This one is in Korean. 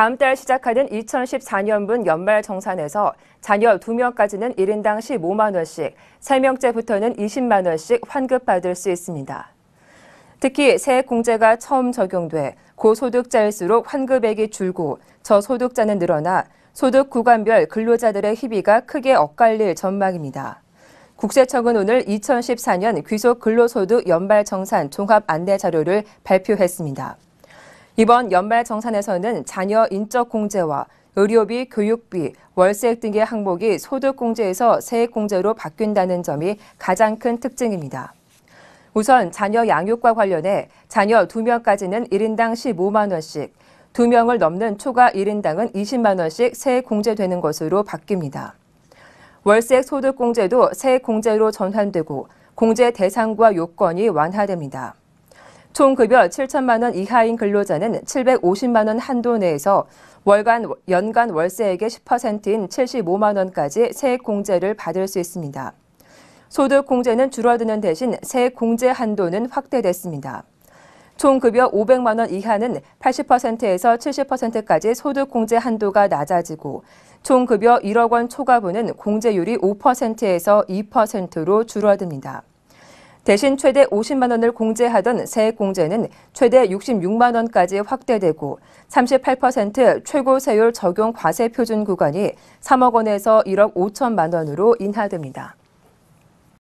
다음 달 시작하는 2014년분 연말정산에서 자녀 2명까지는 1인당 15만 원씩, 3명째부터는 20만 원씩 환급받을 수 있습니다. 특히 세액공제가 처음 적용돼 고소득자일수록 환급액이 줄고 저소득자는 늘어나 소득 구간별 근로자들의 희비가 크게 엇갈릴 전망입니다. 국세청은 오늘 2014년 귀속 근로소득 연말정산 종합 안내 자료를 발표했습니다. 이번 연말 정산에서는 자녀 인적 공제와 의료비, 교육비, 월세액 등의 항목이 소득 공제에서 세액 공제로 바뀐다는 점이 가장 큰 특징입니다. 우선 자녀 양육과 관련해 자녀 2명까지는 1인당 15만 원씩, 2명을 넘는 초과 1인당은 20만 원씩 세액 공제되는 것으로 바뀝니다. 월세액 소득 공제도 세액 공제로 전환되고 공제 대상과 요건이 완화됩니다. 총 급여 7천만 원 이하인 근로자는 750만 원 한도 내에서 월간 연간 월세액의 10%인 75만 원까지 세액 공제를 받을 수 있습니다. 소득 공제는 줄어드는 대신 세액 공제 한도는 확대됐습니다. 총 급여 500만 원 이하는 80%에서 70%까지 소득 공제 한도가 낮아지고 총 급여 1억 원 초과분은 공제율이 5%에서 2%로 줄어듭니다. 대신 최대 50만 원을 공제하던 세액공제는 최대 66만 원까지 확대되고 38% 최고 세율 적용 과세 표준 구간이 3억 원에서 1억 5천만 원으로 인하됩니다.